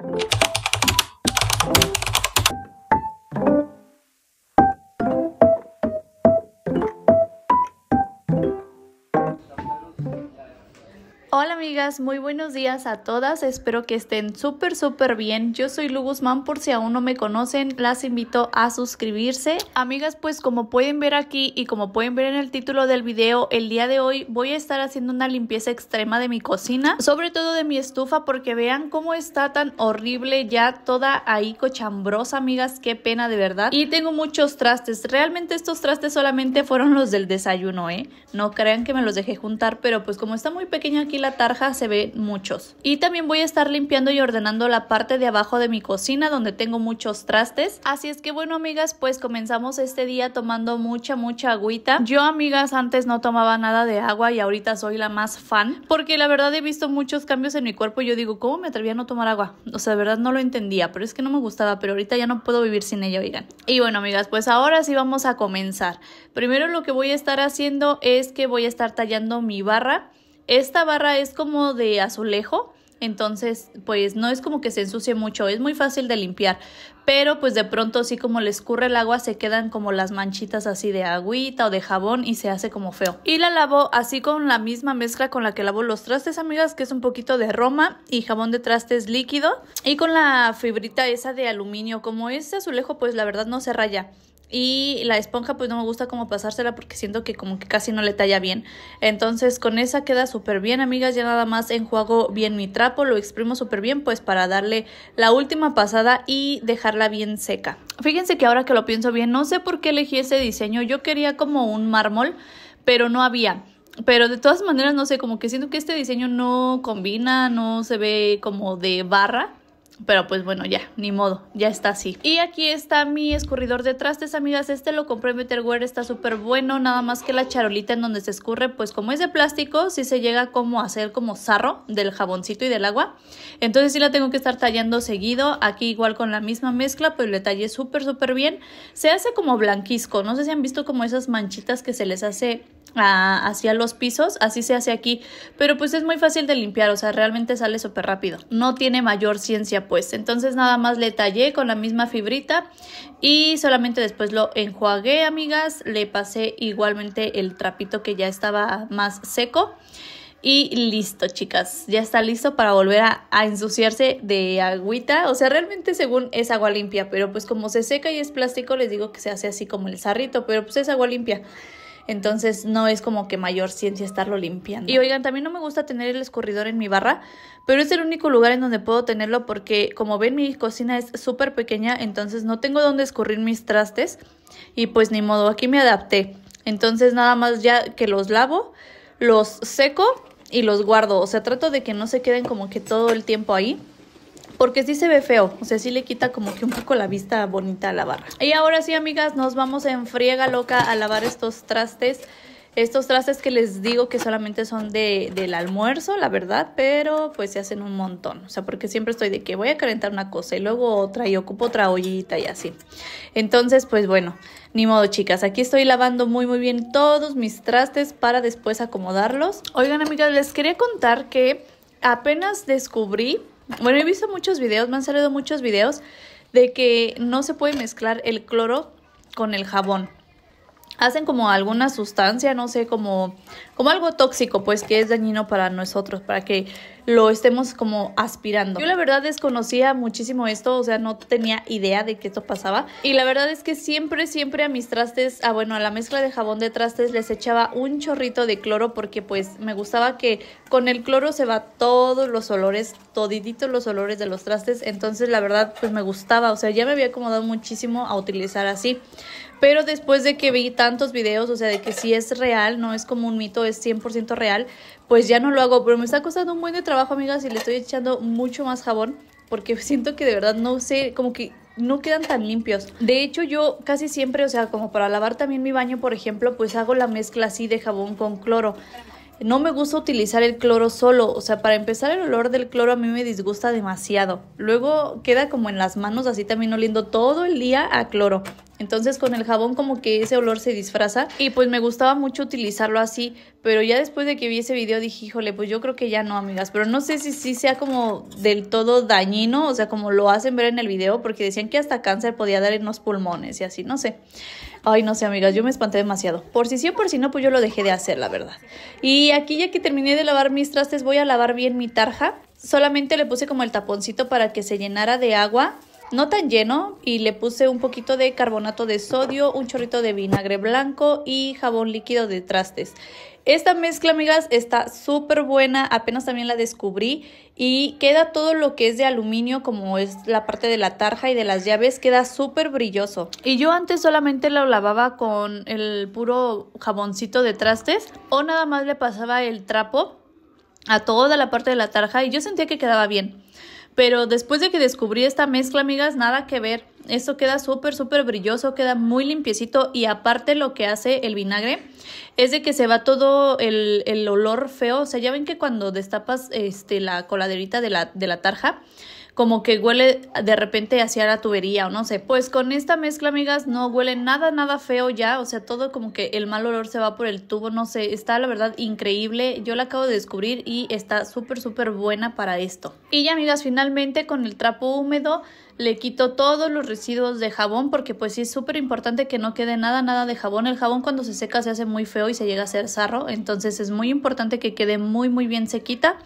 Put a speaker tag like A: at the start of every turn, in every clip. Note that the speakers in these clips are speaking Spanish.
A: Thank you Hola amigas, muy buenos días a todas, espero que estén súper súper bien. Yo soy Lu Guzmán, por si aún no me conocen, las invito a suscribirse. Amigas, pues como pueden ver aquí y como pueden ver en el título del video, el día de hoy voy a estar haciendo una limpieza extrema de mi cocina, sobre todo de mi estufa, porque vean cómo está tan horrible ya toda ahí cochambrosa, amigas, qué pena de verdad. Y tengo muchos trastes, realmente estos trastes solamente fueron los del desayuno, ¿eh? No crean que me los dejé juntar, pero pues como está muy pequeña aquí la tarja se ve muchos. Y también voy a estar limpiando y ordenando la parte de abajo de mi cocina donde tengo muchos trastes. Así es que bueno amigas, pues comenzamos este día tomando mucha, mucha agüita. Yo amigas antes no tomaba nada de agua y ahorita soy la más fan porque la verdad he visto muchos cambios en mi cuerpo. y Yo digo, ¿cómo me atreví a no tomar agua? O sea, de verdad no lo entendía, pero es que no me gustaba, pero ahorita ya no puedo vivir sin ella, oigan. Y bueno amigas, pues ahora sí vamos a comenzar. Primero lo que voy a estar haciendo es que voy a estar tallando mi barra esta barra es como de azulejo, entonces, pues no es como que se ensucie mucho, es muy fácil de limpiar, pero pues de pronto así como le escurre el agua se quedan como las manchitas así de agüita o de jabón y se hace como feo. Y la lavo así con la misma mezcla con la que lavo los trastes, amigas, que es un poquito de roma y jabón de trastes líquido y con la fibrita esa de aluminio, como es azulejo, pues la verdad no se raya. Y la esponja pues no me gusta como pasársela porque siento que como que casi no le talla bien. Entonces con esa queda súper bien amigas. Ya nada más enjuago bien mi trapo, lo exprimo súper bien pues para darle la última pasada y dejarla bien seca. Fíjense que ahora que lo pienso bien, no sé por qué elegí ese diseño. Yo quería como un mármol, pero no había. Pero de todas maneras, no sé, como que siento que este diseño no combina, no se ve como de barra. Pero pues bueno, ya, ni modo, ya está así. Y aquí está mi escurridor de trastes, amigas. Este lo compré en Betterware, está súper bueno. Nada más que la charolita en donde se escurre, pues como es de plástico, sí se llega como a hacer como zarro del jaboncito y del agua. Entonces sí la tengo que estar tallando seguido. Aquí igual con la misma mezcla, pues le tallé súper, súper bien. Se hace como blanquisco. No sé si han visto como esas manchitas que se les hace hacia los pisos, así se hace aquí, pero pues es muy fácil de limpiar, o sea, realmente sale súper rápido, no tiene mayor ciencia pues, entonces nada más le tallé con la misma fibrita y solamente después lo enjuagué, amigas, le pasé igualmente el trapito que ya estaba más seco. Y listo, chicas. Ya está listo para volver a, a, ensuciarse de agüita. O sea, realmente según es agua limpia, pero pues como se seca y es plástico, les digo que se hace así como el zarrito, pero pues es agua limpia. Entonces no es como que mayor ciencia estarlo limpiando. Y oigan, también no me gusta tener el escurridor en mi barra, pero es el único lugar en donde puedo tenerlo porque como ven mi cocina es súper pequeña, entonces no tengo donde escurrir mis trastes y pues ni modo, aquí me adapté. Entonces nada más ya que los lavo, los seco y los guardo. O sea, trato de que no se queden como que todo el tiempo ahí porque sí se ve feo, o sea, sí le quita como que un poco la vista bonita a la barra. Y ahora sí, amigas, nos vamos en friega loca a lavar estos trastes. Estos trastes que les digo que solamente son de, del almuerzo, la verdad, pero pues se hacen un montón. O sea, porque siempre estoy de que voy a calentar una cosa y luego otra y ocupo otra ollita y así. Entonces, pues bueno, ni modo chicas, aquí estoy lavando muy muy bien todos mis trastes para después acomodarlos. Oigan amigas, les quería contar que apenas descubrí bueno, he visto muchos videos, me han salido muchos videos de que no se puede mezclar el cloro con el jabón. Hacen como alguna sustancia, no sé, como como algo tóxico, pues que es dañino para nosotros, para que lo estemos como aspirando. Yo la verdad desconocía muchísimo esto, o sea, no tenía idea de que esto pasaba. Y la verdad es que siempre, siempre a mis trastes, a ah, bueno, a la mezcla de jabón de trastes les echaba un chorrito de cloro porque pues me gustaba que con el cloro se va todos los olores, todiditos los olores de los trastes. Entonces la verdad pues me gustaba, o sea, ya me había acomodado muchísimo a utilizar así. Pero después de que vi tantos videos, o sea, de que sí es real, no es como un mito, es 100% real, pues ya no lo hago. Pero me está costando un buen de trabajo, amigas, y le estoy echando mucho más jabón porque siento que de verdad no sé, como que no quedan tan limpios. De hecho, yo casi siempre, o sea, como para lavar también mi baño, por ejemplo, pues hago la mezcla así de jabón con cloro. No me gusta utilizar el cloro solo, o sea, para empezar el olor del cloro a mí me disgusta demasiado. Luego queda como en las manos así también oliendo todo el día a cloro. Entonces con el jabón como que ese olor se disfraza y pues me gustaba mucho utilizarlo así, pero ya después de que vi ese video dije, híjole, pues yo creo que ya no, amigas, pero no sé si sí sea como del todo dañino, o sea, como lo hacen ver en el video, porque decían que hasta cáncer podía dar en los pulmones y así, no sé. Ay, no sé, amigas, yo me espanté demasiado. Por si sí o por si no, pues yo lo dejé de hacer, la verdad. Y aquí ya que terminé de lavar mis trastes, voy a lavar bien mi tarja. Solamente le puse como el taponcito para que se llenara de agua no tan lleno y le puse un poquito de carbonato de sodio, un chorrito de vinagre blanco y jabón líquido de trastes. Esta mezcla, amigas, está súper buena, apenas también la descubrí y queda todo lo que es de aluminio, como es la parte de la tarja y de las llaves, queda súper brilloso. Y yo antes solamente lo lavaba con el puro jaboncito de trastes o nada más le pasaba el trapo a toda la parte de la tarja y yo sentía que quedaba bien. Pero después de que descubrí esta mezcla, amigas, nada que ver. Esto queda súper, súper brilloso, queda muy limpiecito y aparte lo que hace el vinagre es de que se va todo el, olor feo. O sea, ya ven que cuando destapas este, la coladerita de la, de la tarja, como que huele de repente hacia la tubería o no sé. Pues con esta mezcla, amigas, no huele nada, nada feo ya. O sea, todo como que el mal olor se va por el tubo, no sé. Está la verdad increíble. Yo la acabo de descubrir y está súper, súper buena para esto. Y ya, amigas, finalmente con el trapo húmedo le quito todos los residuos de jabón porque pues sí es súper importante que no quede nada, nada de jabón. El jabón cuando se seca se hace muy feo y se llega a hacer sarro, entonces es muy importante que quede muy, muy bien sequita.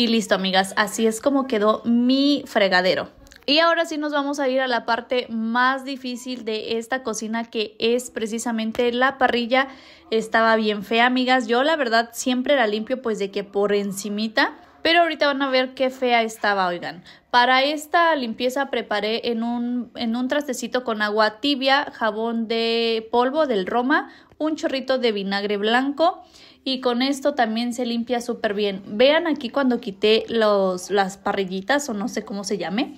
A: Y listo, amigas, así es como quedó mi fregadero. Y ahora sí nos vamos a ir a la parte más difícil de esta cocina que es precisamente la parrilla. Estaba bien fea, amigas. Yo la verdad siempre la limpio pues de que por encimita. Pero ahorita van a ver qué fea estaba, oigan. Para esta limpieza preparé en un, en un trastecito con agua tibia, jabón de polvo del Roma, un chorrito de vinagre blanco, y con esto también se limpia súper bien. Vean aquí cuando quité los, las parrillitas o no sé cómo se llame.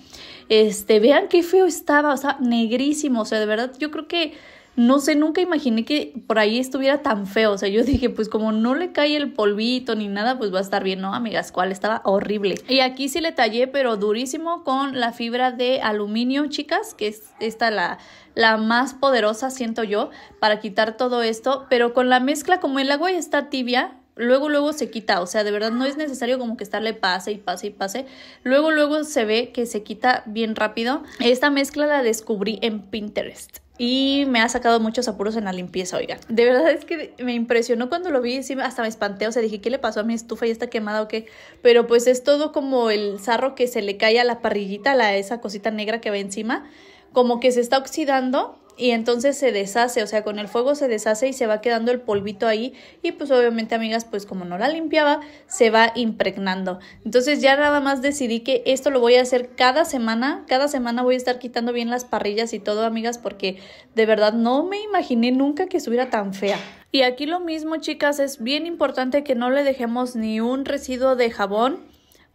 A: Este, vean qué feo estaba, o sea, negrísimo, o sea, de verdad yo creo que no sé, nunca imaginé que por ahí estuviera tan feo. O sea, yo dije, pues como no le cae el polvito ni nada, pues va a estar bien, ¿no, amigas? ¿Cuál? Estaba horrible. Y aquí sí le tallé, pero durísimo, con la fibra de aluminio, chicas, que es esta la, la más poderosa, siento yo, para quitar todo esto. Pero con la mezcla, como el agua ya está tibia, luego luego se quita, o sea, de verdad no es necesario como que estarle pase y pase y pase. Luego luego se ve que se quita bien rápido. Esta mezcla la descubrí en Pinterest y me ha sacado muchos apuros en la limpieza, oiga De verdad es que me impresionó cuando lo vi, encima hasta me espanté, o sea, dije, ¿qué le pasó a mi estufa? y está quemada o qué? Pero pues es todo como el sarro que se le cae a la parrillita, a esa cosita negra que va encima, como que se está oxidando y entonces se deshace, o sea, con el fuego se deshace y se va quedando el polvito ahí y pues obviamente amigas, pues como no la limpiaba, se va impregnando. Entonces ya nada más decidí que esto lo voy a hacer cada semana, cada semana voy a estar quitando bien las parrillas y todo amigas porque de verdad no me imaginé nunca que estuviera tan fea. Y aquí lo mismo chicas, es bien importante que no le dejemos ni un residuo de jabón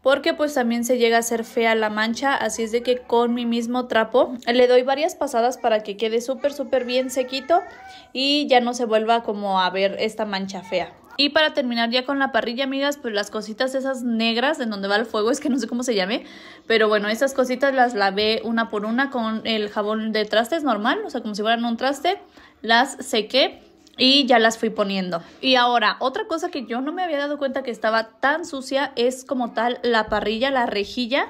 A: porque pues también se llega a hacer fea la mancha, así es de que con mi mismo trapo le doy varias pasadas para que quede súper súper bien sequito y ya no se vuelva como a ver esta mancha fea. Y para terminar ya con la parrilla, amigas, pues las cositas esas negras de donde va el fuego, es que no sé cómo se llame, pero bueno, esas cositas las lavé una por una con el jabón de trastes normal, o sea, como si fueran un traste, las sequé y ya las fui poniendo. Y ahora, otra cosa que yo no me había dado cuenta que estaba tan sucia es como tal la parrilla, la rejilla.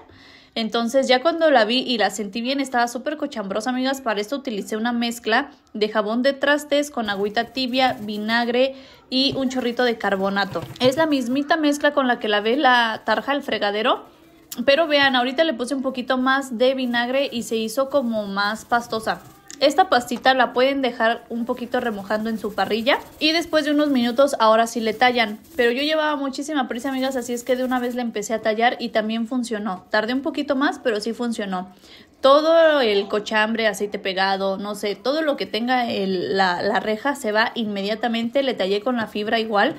A: Entonces ya cuando la vi y la sentí bien estaba súper cochambrosa, amigas. Para esto utilicé una mezcla de jabón de trastes con agüita tibia, vinagre y un chorrito de carbonato. Es la mismita mezcla con la que lavé la tarja al fregadero. Pero vean, ahorita le puse un poquito más de vinagre y se hizo como más pastosa. Esta pastita la pueden dejar un poquito remojando en su parrilla y después de unos minutos ahora sí le tallan. Pero yo llevaba muchísima prisa, amigas, así es que de una vez la empecé a tallar y también funcionó. Tardé un poquito más, pero sí funcionó. Todo el cochambre, aceite pegado, no sé, todo lo que tenga la reja se va inmediatamente. Le tallé con la fibra igual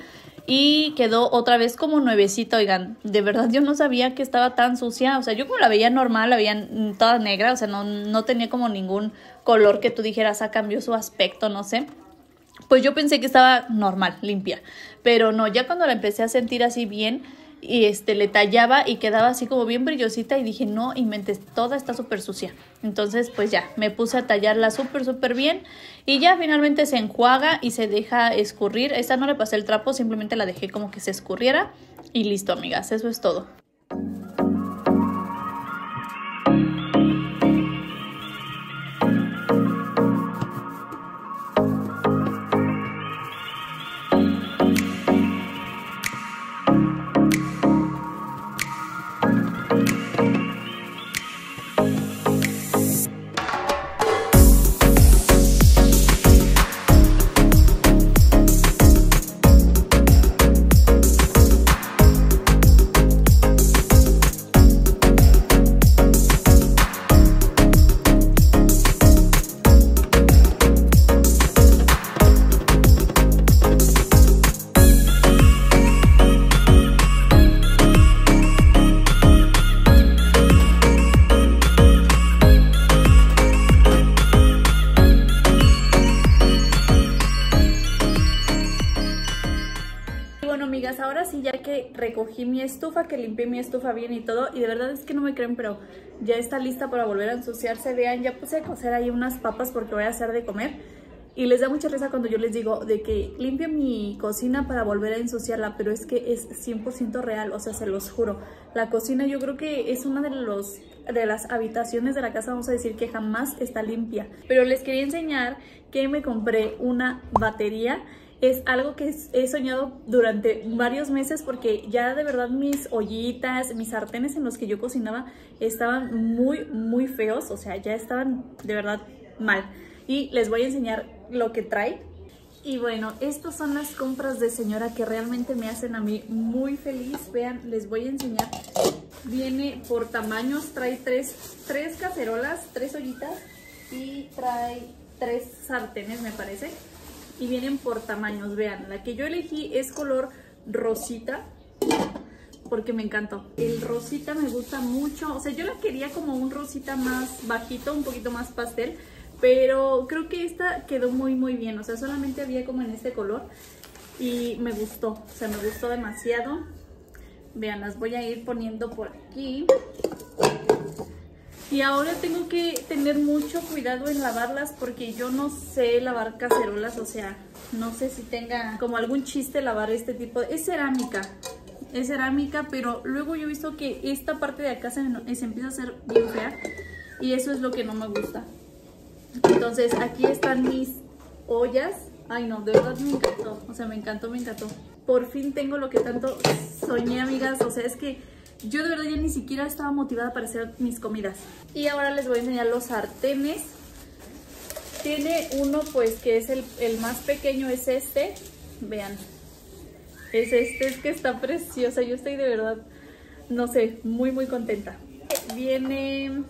A: y quedó otra vez como nuevecita, oigan, de verdad yo no sabía que estaba tan sucia, o sea, yo como la veía normal, la veía mm, toda negra, o sea, no, no tenía como ningún color que tú dijeras, ah, cambió su aspecto, no sé. Pues yo pensé que estaba normal, limpia, pero no, ya cuando la empecé a sentir así bien, y este le tallaba y quedaba así como bien brillosita y dije, no, inventes, toda está súper sucia. Entonces pues ya, me puse a tallarla súper, súper bien y ya finalmente se enjuaga y se deja escurrir. Esta no le pasé el trapo, simplemente la dejé como que se escurriera y listo, amigas, eso es todo. que limpié mi estufa bien y todo. Y de verdad es que no me creen, pero ya está lista para volver a ensuciarse. Vean, ya puse a cocer ahí unas papas porque voy a hacer de comer. Y les da mucha risa cuando yo les digo de que limpio mi cocina para volver a ensuciarla, pero es que es 100% real, o sea, se los juro. La cocina yo creo que es una de los de las habitaciones de la casa vamos a decir que jamás está limpia. Pero les quería enseñar que me compré una batería es algo que he soñado durante varios meses porque ya de verdad mis ollitas, mis sartenes en los que yo cocinaba estaban muy, muy feos, o sea, ya estaban de verdad mal. Y les voy a enseñar lo que trae. Y bueno, estas son las compras de señora que realmente me hacen a mí muy feliz. Vean, les voy a enseñar. Viene por tamaños, trae tres, tres cacerolas, tres ollitas y trae tres sartenes, me parece y vienen por tamaños, vean, la que yo elegí es color rosita porque me encantó. El rosita me gusta mucho, o sea, yo la quería como un rosita más bajito, un poquito más pastel, pero creo que esta quedó muy muy bien, o sea, solamente había como en este color y me gustó, o sea, me gustó demasiado. Vean, las voy a ir poniendo por aquí. Y ahora tengo que tener mucho cuidado en lavarlas porque yo no sé lavar cacerolas, o sea, no sé si tenga como algún chiste lavar este tipo. Es cerámica, es cerámica, pero luego yo he visto que esta parte de acá se, se empieza a hacer bien fea y eso es lo que no me gusta. Entonces aquí están mis ollas. Ay no, de verdad me encantó, o sea, me encantó, me encantó. Por fin tengo lo que tanto soñé, amigas, o sea, es que yo de verdad ya ni siquiera estaba motivada para hacer mis comidas. Y ahora les voy a enseñar los sartenes. Tiene uno pues que es el, el más pequeño, es este. Vean, es este, es que está preciosa. Yo estoy de verdad, no sé, muy muy contenta. Viene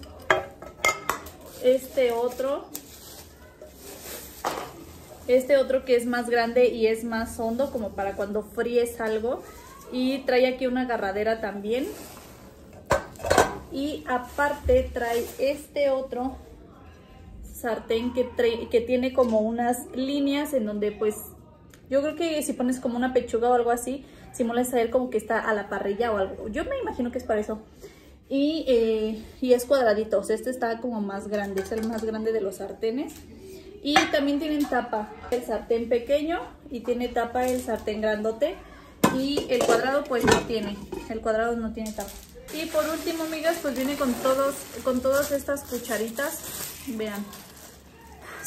A: este otro. Este otro que es más grande y es más hondo, como para cuando fríes algo. Y trae aquí una agarradera también. Y aparte trae este otro sartén que, que tiene como unas líneas en donde pues yo creo que si pones como una pechuga o algo así, simula a como que está a la parrilla o algo. Yo me imagino que es para eso. Y, eh, y es cuadradito, o sea, este está como más grande, es el más grande de los sartenes. Y también tienen tapa el sartén pequeño y tiene tapa el sartén grandote y el cuadrado pues no tiene, el cuadrado no tiene tapa. Y por último, amigas, pues viene con, todos, con todas estas cucharitas, vean.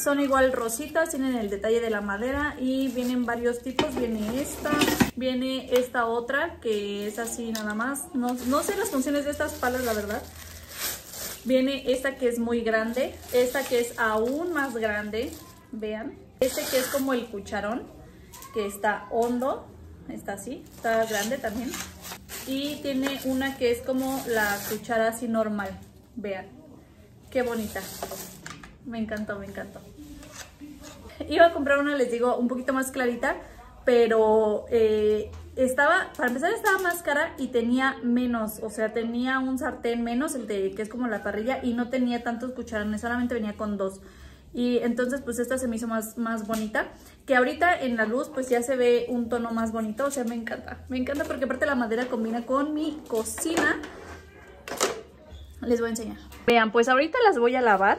A: Son igual rositas, tienen el detalle de la madera y vienen varios tipos. Viene esta, viene esta otra que es así nada más. No, no sé las funciones de estas palas, la verdad. Viene esta que es muy grande, esta que es aún más grande, vean. Este que es como el cucharón, que está hondo, está así, está grande también. Y tiene una que es como la cuchara así normal, vean, qué bonita. Me encantó, me encantó. Iba a comprar una, les digo, un poquito más clarita, pero eh, estaba, para empezar estaba más cara y tenía menos, o sea, tenía un sartén menos, el de que es como la parrilla, y no tenía tantos cucharones, solamente venía con dos. Y entonces pues esta se me hizo más, más bonita, que ahorita en la luz pues ya se ve un tono más bonito, o sea, me encanta. Me encanta porque aparte la madera combina con mi cocina. Les voy a enseñar. Vean, pues ahorita las voy a lavar,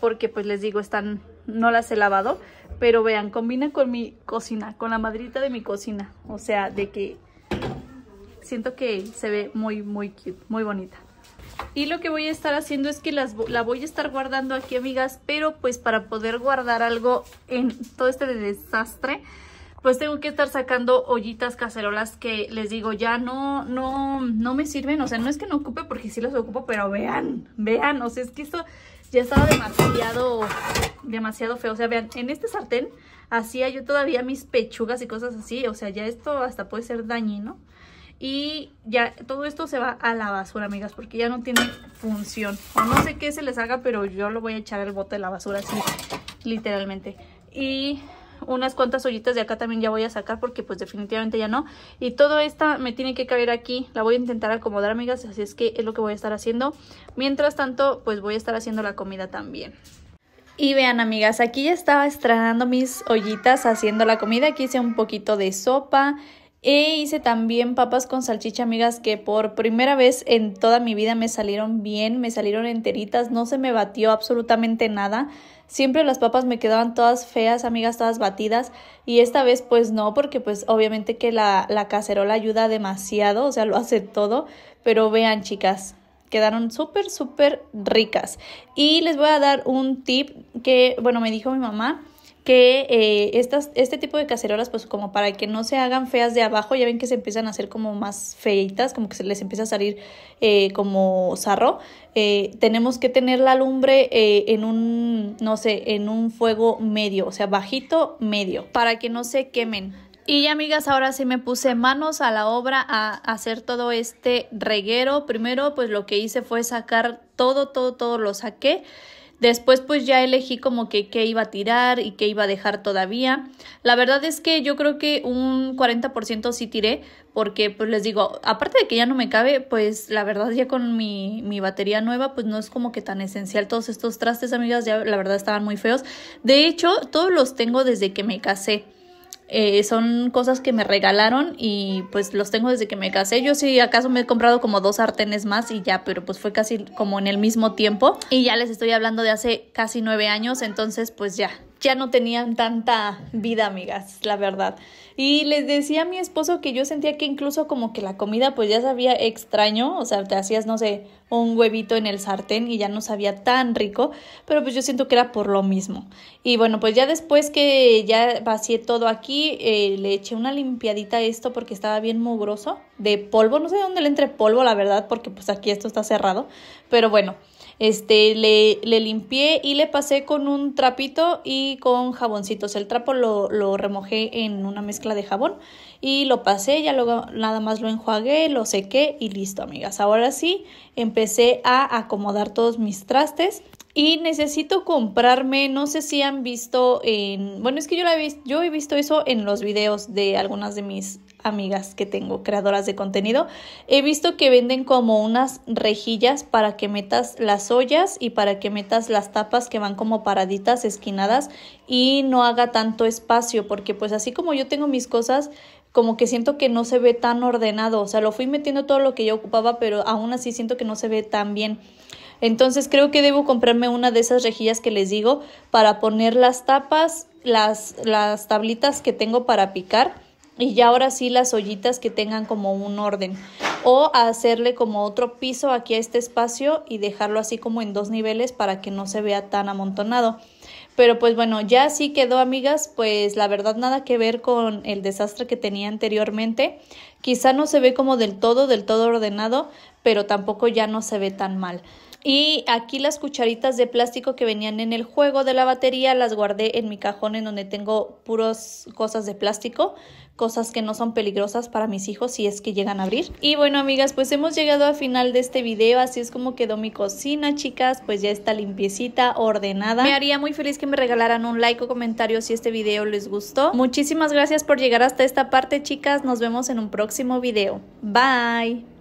A: porque pues les digo, están, no las he lavado, pero vean, combina con mi cocina, con la madrita de mi cocina, o sea, de que siento que se ve muy, muy cute, muy bonita y lo que voy a estar haciendo es que las, la voy a estar guardando aquí, amigas, pero pues para poder guardar algo en todo este desastre, pues tengo que estar sacando ollitas cacerolas que les digo, ya no, no, no me sirven. O sea, no es que no ocupe porque sí las ocupo, pero vean, vean, o sea, es que esto ya estaba demasiado, demasiado feo. O sea, vean, en este sartén hacía yo todavía mis pechugas y cosas así. O sea, ya esto hasta puede ser dañino. Y ya todo esto se va a la basura, amigas, porque ya no tiene función. O no sé qué se les haga, pero yo lo voy a echar al bote de la basura así, literalmente. Y unas cuantas ollitas de acá también ya voy a sacar porque pues definitivamente ya no. Y todo esta me tiene que caber aquí. La voy a intentar acomodar, amigas, así es que es lo que voy a estar haciendo. Mientras tanto, pues voy a estar haciendo la comida también. Y vean amigas, aquí ya estaba estrenando mis ollitas haciendo la comida. Aquí hice un poquito de sopa, e hice también papas con salchicha, amigas, que por primera vez en toda mi vida me salieron bien, me salieron enteritas, no se me batió absolutamente nada. Siempre las papas me quedaban todas feas, amigas, todas batidas. Y esta vez pues no, porque pues obviamente que la, la cacerola ayuda demasiado, o sea, lo hace todo. Pero vean, chicas, quedaron súper, súper ricas. Y les voy a dar un tip que, bueno, me dijo mi mamá que eh, estas, este tipo de cacerolas, pues como para que no se hagan feas de abajo, ya ven que se empiezan a hacer como más feitas, como que se les empieza a salir eh, como sarro, eh, tenemos que tener la lumbre en un, no sé, en un fuego medio, o sea, bajito, medio, para que no se quemen. Y ya, amigas, ahora sí me puse manos a la obra a hacer todo este reguero. Primero, pues lo que hice fue sacar todo, todo, todo lo saqué. Después pues ya elegí como que qué iba a tirar y qué iba a dejar todavía. La verdad es que yo creo que un 40% sí tiré porque pues les digo, aparte de que ya no me cabe, pues la verdad ya con mi, mi batería nueva pues no es como que tan esencial todos estos trastes, amigas, ya la verdad estaban muy feos. De hecho, todos los tengo desde que me casé. Eh, son cosas que me regalaron y pues los tengo desde que me casé. Yo sí, acaso me he comprado como dos sartenes más y ya, pero pues fue casi como en el mismo tiempo. Y ya les estoy hablando de hace casi nueve años, entonces pues ya, ya no tenían tanta vida, amigas, la verdad. Y les decía a mi esposo que yo sentía que incluso como que la comida pues ya sabía extraño, o sea, te hacías, no sé, un huevito en el sartén y ya no sabía tan rico, pero pues yo siento que era por lo mismo. Y bueno, pues ya después que ya vacié todo aquí, eh, le eché una limpiadita a esto porque estaba bien mugroso de polvo, no sé de dónde le entre polvo, la verdad, porque pues aquí esto está cerrado, pero bueno este, le, le limpié y le pasé con un trapito y con jaboncitos. El trapo lo, lo remojé en una mezcla de jabón y lo pasé, ya luego nada más lo enjuagué, lo sequé y listo, amigas. Ahora sí, empecé a acomodar todos mis trastes. Y necesito comprarme, no sé si han visto en, bueno, es que yo, la he, yo he visto eso en los videos de algunas de mis amigas que tengo, creadoras de contenido, he visto que venden como unas rejillas para que metas las ollas y para que metas las tapas que van como paraditas, esquinadas y no haga tanto espacio, porque pues así como yo tengo mis cosas, como que siento que no se ve tan ordenado, o sea, lo fui metiendo todo lo que yo ocupaba, pero aún así siento que no se ve tan bien. Entonces creo que debo comprarme una de esas rejillas que les digo para poner las tapas, las, las tablitas que tengo para picar y ya ahora sí las ollitas que tengan como un orden o hacerle como otro piso aquí a este espacio y dejarlo así como en dos niveles para que no se vea tan amontonado. Pero pues bueno, ya así quedó amigas, pues la verdad nada que ver con el desastre que tenía anteriormente. Quizá no se ve como del todo, del todo ordenado, pero tampoco ya no se ve tan mal. Y aquí las cucharitas de plástico que venían en el juego de la batería las guardé en mi cajón en donde tengo puras cosas de plástico, cosas que no son peligrosas para mis hijos si es que llegan a abrir. Y bueno amigas, pues hemos llegado al final de este video, así es como quedó mi cocina chicas, pues ya está limpiecita, ordenada. Me haría muy feliz que me regalaran un like o comentario si este video les gustó. Muchísimas gracias por llegar hasta esta parte chicas, nos vemos en un próximo video. Bye!